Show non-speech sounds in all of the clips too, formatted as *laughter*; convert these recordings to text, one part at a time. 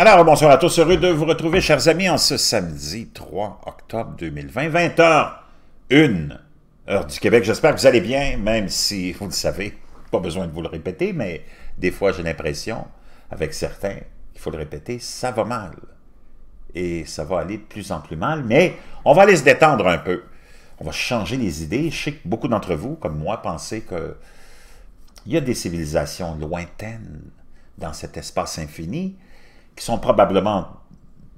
Alors, bonsoir à tous. Heureux de vous retrouver, chers amis, en ce samedi 3 octobre 2020, 20h01, heure du Québec. J'espère que vous allez bien, même si, vous le savez, pas besoin de vous le répéter, mais des fois, j'ai l'impression, avec certains, qu'il faut le répéter, ça va mal. Et ça va aller de plus en plus mal, mais on va aller se détendre un peu. On va changer les idées. Je sais que beaucoup d'entre vous, comme moi, pensez que il y a des civilisations lointaines dans cet espace infini, qui sont probablement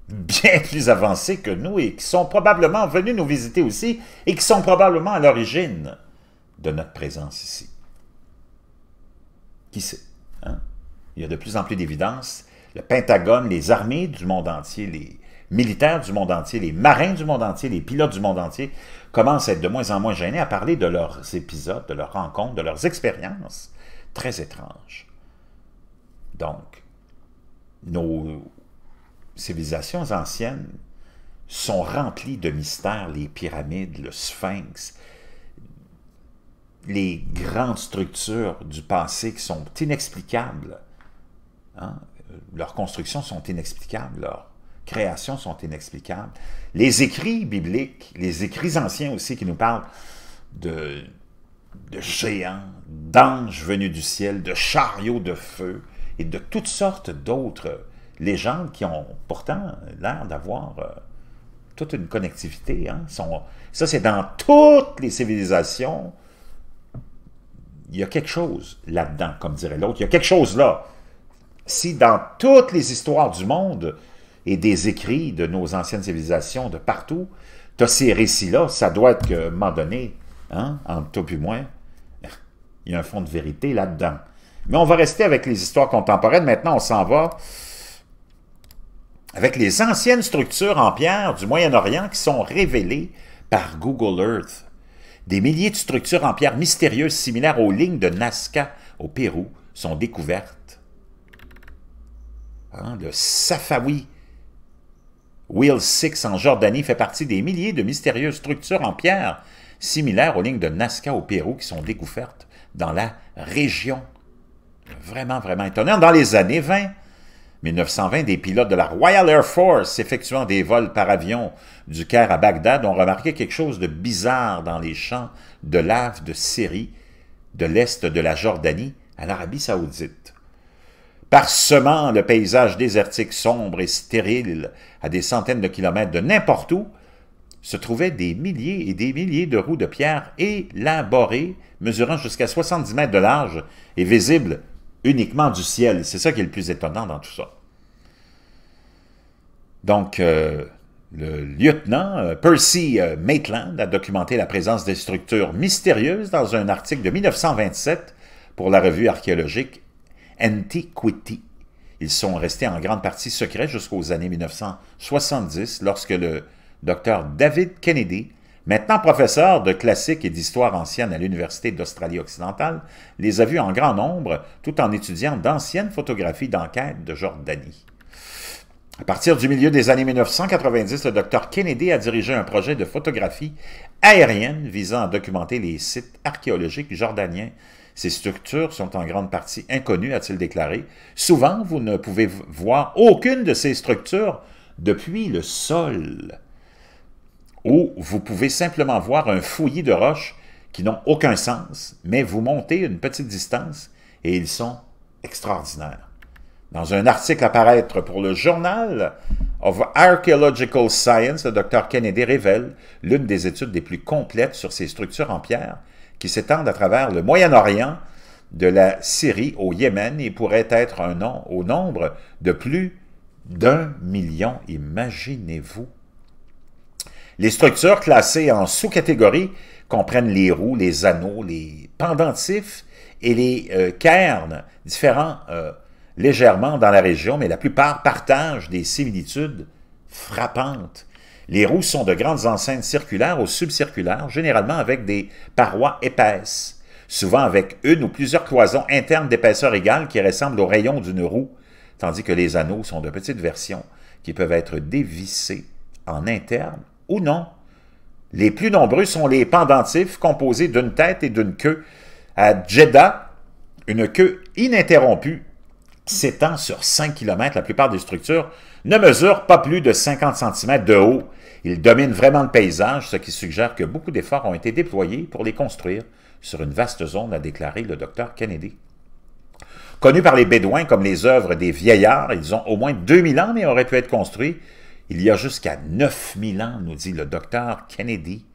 bien *laughs* plus avancés que nous et qui sont probablement venus nous visiter aussi et qui sont probablement à l'origine de notre présence ici. Qui sait? Hein? Il y a de plus en plus d'évidence. Le Pentagone, les armées du monde entier, les militaires du monde entier, les marins du monde entier, les pilotes du monde entier commencent à être de moins en moins gênés à parler de leurs épisodes, de leurs rencontres, de leurs expériences très étranges. Donc, nos civilisations anciennes sont remplies de mystères, les pyramides, le sphinx, les grandes structures du passé qui sont inexplicables. Hein? Leurs constructions sont inexplicables, leurs créations sont inexplicables. Les écrits bibliques, les écrits anciens aussi qui nous parlent de géants, d'anges venus du ciel, de chariots de feu, et de toutes sortes d'autres légendes qui ont pourtant l'air d'avoir euh, toute une connectivité. Hein. ça, c'est dans toutes les civilisations. Il y a quelque chose là-dedans, comme dirait l'autre. Il y a quelque chose là. Si dans toutes les histoires du monde et des écrits de nos anciennes civilisations de partout, tu as ces récits-là, ça doit être qu'à un moment donné, hein, entre tout et moins il y a un fond de vérité là-dedans. Mais on va rester avec les histoires contemporaines. Maintenant, on s'en va avec les anciennes structures en pierre du Moyen-Orient qui sont révélées par Google Earth. Des milliers de structures en pierre mystérieuses similaires aux lignes de Nazca au Pérou sont découvertes. Hein, le Safawi Wheel 6 en Jordanie fait partie des milliers de mystérieuses structures en pierre similaires aux lignes de Nazca au Pérou qui sont découvertes dans la région Vraiment, vraiment étonnant. Dans les années 20, 1920, des pilotes de la Royal Air Force effectuant des vols par avion du Caire à Bagdad ont remarqué quelque chose de bizarre dans les champs de lave de Syrie, de l'est de la Jordanie à l'Arabie saoudite. Parsemant le paysage désertique sombre et stérile à des centaines de kilomètres de n'importe où, se trouvaient des milliers et des milliers de roues de pierre élaborées, mesurant jusqu'à 70 mètres de large et visibles uniquement du ciel. C'est ça qui est le plus étonnant dans tout ça. Donc, euh, le lieutenant euh, Percy euh, Maitland a documenté la présence des structures mystérieuses dans un article de 1927 pour la revue archéologique Antiquity. Ils sont restés en grande partie secrets jusqu'aux années 1970, lorsque le docteur David Kennedy Maintenant professeur de classique et d'histoire ancienne à l'Université d'Australie-Occidentale, les a vus en grand nombre tout en étudiant d'anciennes photographies d'enquête de Jordanie. À partir du milieu des années 1990, le docteur Kennedy a dirigé un projet de photographie aérienne visant à documenter les sites archéologiques jordaniens. Ces structures sont en grande partie inconnues, a-t-il déclaré. Souvent, vous ne pouvez voir aucune de ces structures depuis le sol où vous pouvez simplement voir un fouillis de roches qui n'ont aucun sens, mais vous montez une petite distance et ils sont extraordinaires. Dans un article à paraître pour le Journal of Archaeological Science, le Dr Kennedy révèle l'une des études les plus complètes sur ces structures en pierre qui s'étendent à travers le Moyen-Orient, de la Syrie au Yémen et pourrait être un au nombre de plus d'un million. Imaginez-vous les structures classées en sous-catégories comprennent les roues, les anneaux, les pendentifs et les euh, cairnes, différents euh, légèrement dans la région, mais la plupart partagent des similitudes frappantes. Les roues sont de grandes enceintes circulaires ou subcirculaires, généralement avec des parois épaisses, souvent avec une ou plusieurs cloisons internes d'épaisseur égale qui ressemblent aux rayons d'une roue, tandis que les anneaux sont de petites versions qui peuvent être dévissées en interne ou non. Les plus nombreux sont les pendentifs composés d'une tête et d'une queue. À Jeddah, une queue ininterrompue s'étend sur 5 km. La plupart des structures ne mesurent pas plus de 50 cm de haut. Ils dominent vraiment le paysage, ce qui suggère que beaucoup d'efforts ont été déployés pour les construire sur une vaste zone, a déclaré le docteur Kennedy. Connus par les Bédouins comme les œuvres des vieillards, ils ont au moins 2000 ans mais auraient pu être construits il y a jusqu'à 9000 ans, nous dit le docteur Kennedy,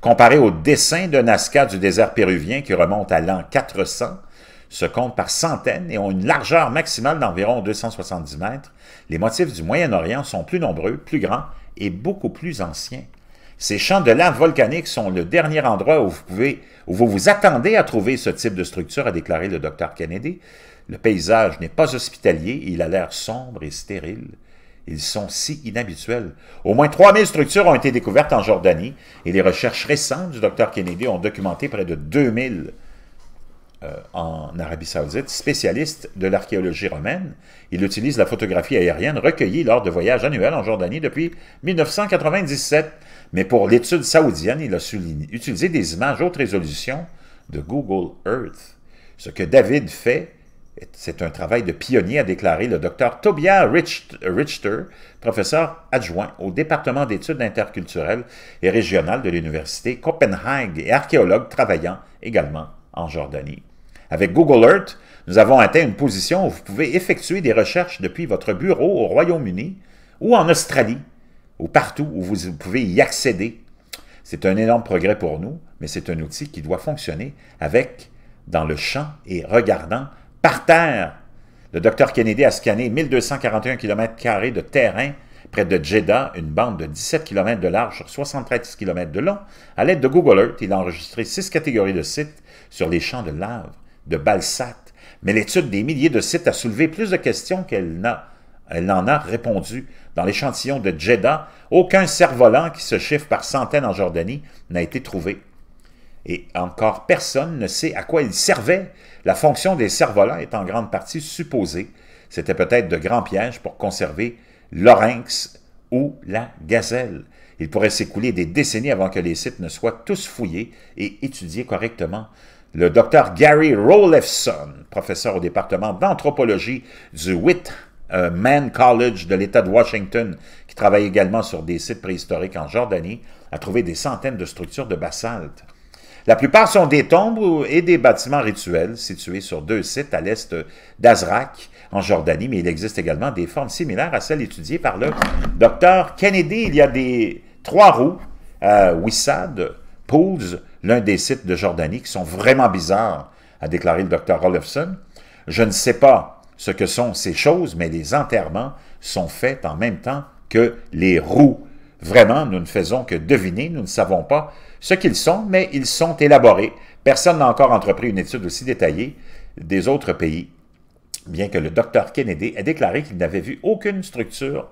comparé au dessin de Nazca du désert péruvien qui remonte à l'an 400, se compte par centaines et ont une largeur maximale d'environ 270 mètres, les motifs du Moyen-Orient sont plus nombreux, plus grands et beaucoup plus anciens. Ces champs de lave volcanique sont le dernier endroit où vous, pouvez, où vous vous attendez à trouver ce type de structure, a déclaré le docteur Kennedy. Le paysage n'est pas hospitalier, il a l'air sombre et stérile. Ils sont si inhabituels. Au moins 3000 structures ont été découvertes en Jordanie et les recherches récentes du Dr Kennedy ont documenté près de 2000 euh, en Arabie saoudite, spécialiste de l'archéologie romaine. Il utilise la photographie aérienne recueillie lors de voyages annuels en Jordanie depuis 1997. Mais pour l'étude saoudienne, il a souligné, utilisé des images haute résolution de Google Earth. Ce que David fait, c'est un travail de pionnier, a déclaré le docteur Tobias Richter, professeur adjoint au département d'études interculturelles et régionales de l'Université Copenhague et archéologue travaillant également en Jordanie. Avec Google Earth, nous avons atteint une position où vous pouvez effectuer des recherches depuis votre bureau au Royaume-Uni ou en Australie, ou partout où vous pouvez y accéder. C'est un énorme progrès pour nous, mais c'est un outil qui doit fonctionner avec, dans le champ et regardant par terre. Le docteur Kennedy a scanné 1241 km de terrain près de Jeddah, une bande de 17 km de large sur 73 km de long. À l'aide de Google Earth, il a enregistré six catégories de sites sur les champs de lave, de Balsat. Mais l'étude des milliers de sites a soulevé plus de questions qu'elle n'a n'en a répondu. Dans l'échantillon de Jeddah, aucun cerf-volant qui se chiffre par centaines en Jordanie n'a été trouvé. Et encore personne ne sait à quoi ils servaient. La fonction des cerfs est en grande partie supposée. C'était peut-être de grands pièges pour conserver l'orinx ou la gazelle. Il pourrait s'écouler des décennies avant que les sites ne soient tous fouillés et étudiés correctement. Le docteur Gary Rolefson, professeur au département d'anthropologie du Whitman College de l'État de Washington, qui travaille également sur des sites préhistoriques en Jordanie, a trouvé des centaines de structures de basalte. La plupart sont des tombes et des bâtiments rituels situés sur deux sites à l'est d'Azrak, en Jordanie, mais il existe également des formes similaires à celles étudiées par le docteur Kennedy. Il y a des trois roues à euh, Wissad, Pools, l'un des sites de Jordanie, qui sont vraiment bizarres, a déclaré le docteur Olofsson. Je ne sais pas ce que sont ces choses, mais les enterrements sont faits en même temps que les roues Vraiment, nous ne faisons que deviner, nous ne savons pas ce qu'ils sont, mais ils sont élaborés. Personne n'a encore entrepris une étude aussi détaillée des autres pays, bien que le docteur Kennedy ait déclaré qu'il n'avait vu aucune structure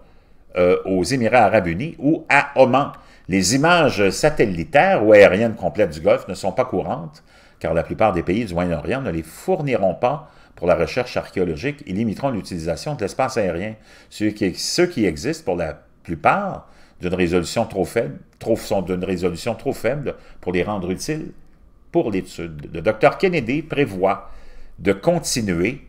euh, aux Émirats arabes unis ou à Oman. Les images satellitaires ou aériennes complètes du Golfe ne sont pas courantes, car la plupart des pays du Moyen-Orient ne les fourniront pas pour la recherche archéologique et limiteront l'utilisation de l'espace aérien. ce qui, ceux qui existent pour la plupart d'une résolution trop faible, trop, sont d'une résolution trop faible pour les rendre utiles pour l'étude. Le Dr Kennedy prévoit de continuer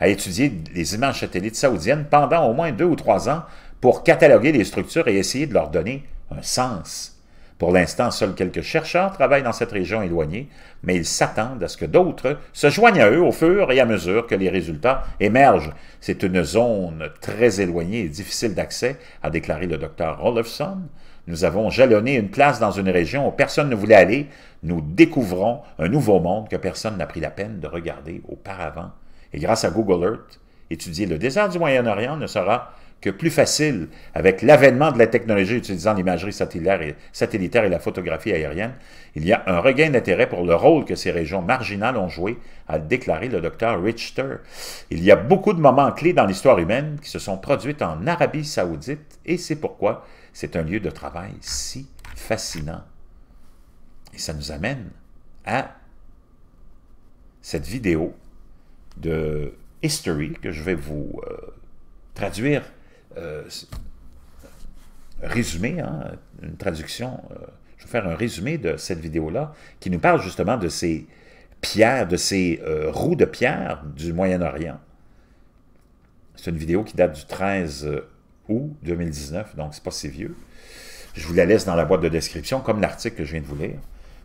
à étudier les images satellites saoudiennes pendant au moins deux ou trois ans pour cataloguer les structures et essayer de leur donner un sens. Pour l'instant, seuls quelques chercheurs travaillent dans cette région éloignée, mais ils s'attendent à ce que d'autres se joignent à eux au fur et à mesure que les résultats émergent. C'est une zone très éloignée et difficile d'accès, a déclaré le docteur Olofsson. Nous avons jalonné une place dans une région où personne ne voulait aller. Nous découvrons un nouveau monde que personne n'a pris la peine de regarder auparavant. Et grâce à Google Earth, étudier le désert du Moyen-Orient ne sera que plus facile, avec l'avènement de la technologie utilisant l'imagerie satellitaire et, satellitaire et la photographie aérienne, il y a un regain d'intérêt pour le rôle que ces régions marginales ont joué, a déclaré le docteur Richter. Il y a beaucoup de moments clés dans l'histoire humaine qui se sont produits en Arabie saoudite et c'est pourquoi c'est un lieu de travail si fascinant. Et ça nous amène à cette vidéo de History que je vais vous euh, traduire euh, résumé, hein, une traduction, euh, je vais faire un résumé de cette vidéo-là, qui nous parle justement de ces pierres, de ces euh, roues de pierre du Moyen-Orient. C'est une vidéo qui date du 13 août 2019, donc c'est pas si vieux. Je vous la laisse dans la boîte de description, comme l'article que je viens de vous lire.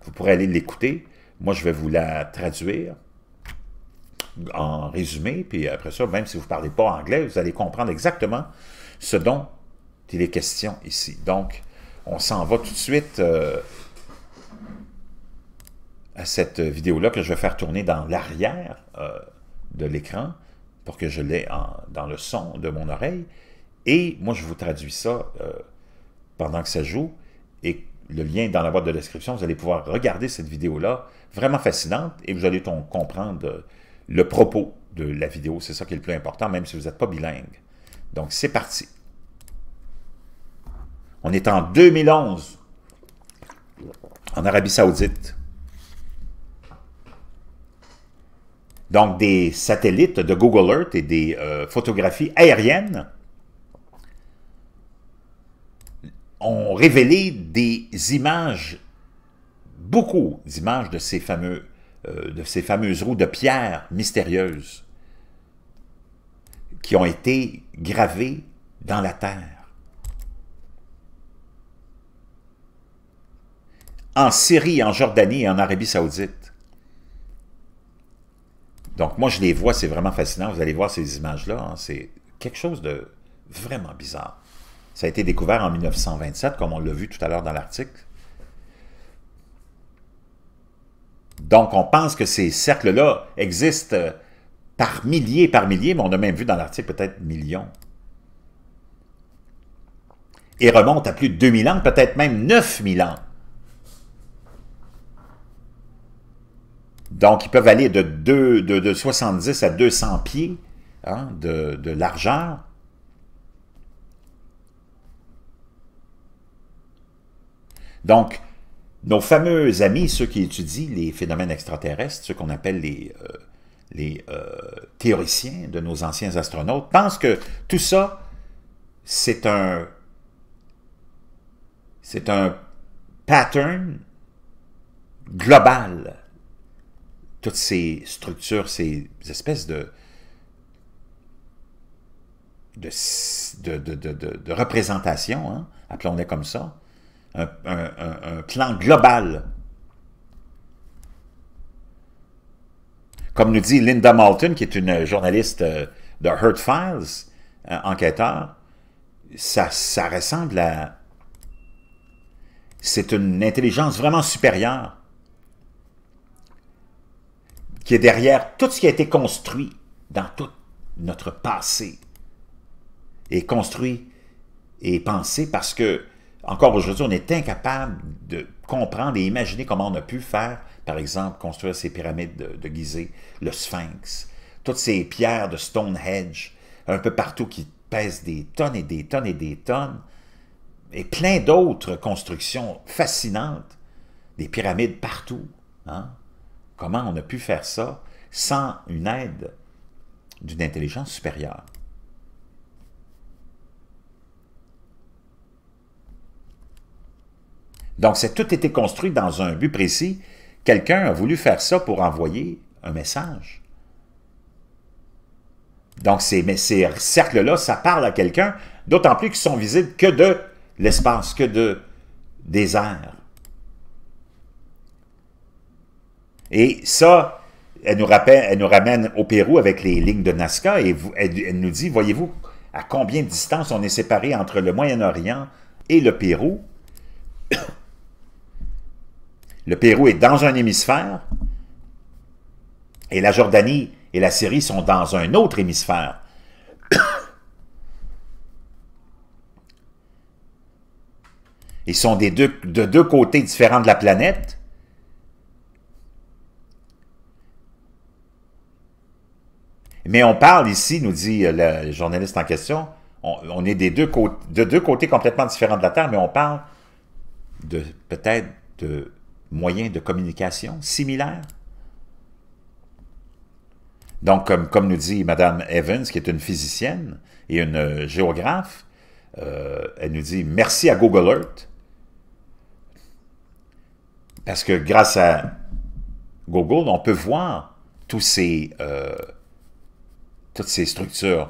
Vous pourrez aller l'écouter. Moi, je vais vous la traduire en résumé, puis après ça, même si vous ne parlez pas anglais, vous allez comprendre exactement ce dont il est question ici. Donc, on s'en va tout de suite euh, à cette vidéo-là que je vais faire tourner dans l'arrière euh, de l'écran pour que je l'ai dans le son de mon oreille. Et moi, je vous traduis ça euh, pendant que ça joue. Et le lien est dans la boîte de description, vous allez pouvoir regarder cette vidéo-là, vraiment fascinante, et vous allez comprendre le propos de la vidéo, c'est ça qui est le plus important, même si vous n'êtes pas bilingue. Donc, c'est parti. On est en 2011, en Arabie Saoudite. Donc, des satellites de Google Earth et des euh, photographies aériennes ont révélé des images, beaucoup d'images de ces fameux euh, de ces fameuses roues de pierre mystérieuses qui ont été gravées dans la terre. En Syrie, en Jordanie et en Arabie Saoudite. Donc moi, je les vois, c'est vraiment fascinant. Vous allez voir ces images-là, hein, c'est quelque chose de vraiment bizarre. Ça a été découvert en 1927, comme on l'a vu tout à l'heure dans l'article. Donc, on pense que ces cercles-là existent par milliers, par milliers, mais on a même vu dans l'article peut-être millions. Et remontent à plus de 2000 ans, peut-être même 9000 ans. Donc, ils peuvent aller de, 2, de, 70 à 200 pieds hein, de, de largeur. Donc, nos fameux amis, ceux qui étudient les phénomènes extraterrestres, ceux qu'on appelle les, euh, euh, théoriciens de nos anciens astronautes, pensent que tout ça, c'est un, c'est un pattern global. Toutes ces structures, ces espèces de, de, représentations, hein, appelons-les comme ça, un, plan global. Comme nous dit Linda Malton, qui est une journaliste euh, de Hurt Files, euh, enquêteur, ça, ça ressemble à... C'est une intelligence vraiment supérieure qui est derrière tout ce qui a été construit dans tout notre passé et construit et pensé parce que encore aujourd'hui, on est incapable de comprendre et imaginer comment on a pu faire, par exemple, construire ces pyramides de, de Gizeh, le Sphinx, toutes ces pierres de Stonehenge, un peu partout qui pèsent des tonnes et des tonnes et des tonnes, et plein d'autres constructions fascinantes, des pyramides partout. Hein? Comment on a pu faire ça sans une aide d'une intelligence supérieure? Donc, c'est tout été construit dans un but précis. Quelqu'un a voulu faire ça pour envoyer un message. Donc, ces, cercles-là, ça parle à quelqu'un, d'autant plus qu'ils sont visibles que de l'espace, que de, des airs. Et ça, elle nous, rappelle, elle nous ramène au Pérou avec les lignes de Nazca et elle, nous dit, voyez-vous, à combien de distance on est séparé entre le Moyen-Orient et le Pérou le Pérou est dans un hémisphère et la Jordanie et la Syrie sont dans un autre hémisphère. *coughs* Ils sont des deux, de deux côtés différents de la planète. Mais on parle ici, nous dit euh, le journaliste en question, on, est des de deux côtés complètement différents de la Terre, mais on parle de peut-être de moyens de communication similaires? Donc, comme, nous dit Mme Evans, qui est une physicienne et une euh, géographe, euh, elle nous dit « Merci à Google Earth » parce que grâce à Google, on peut voir ces, euh, toutes ces structures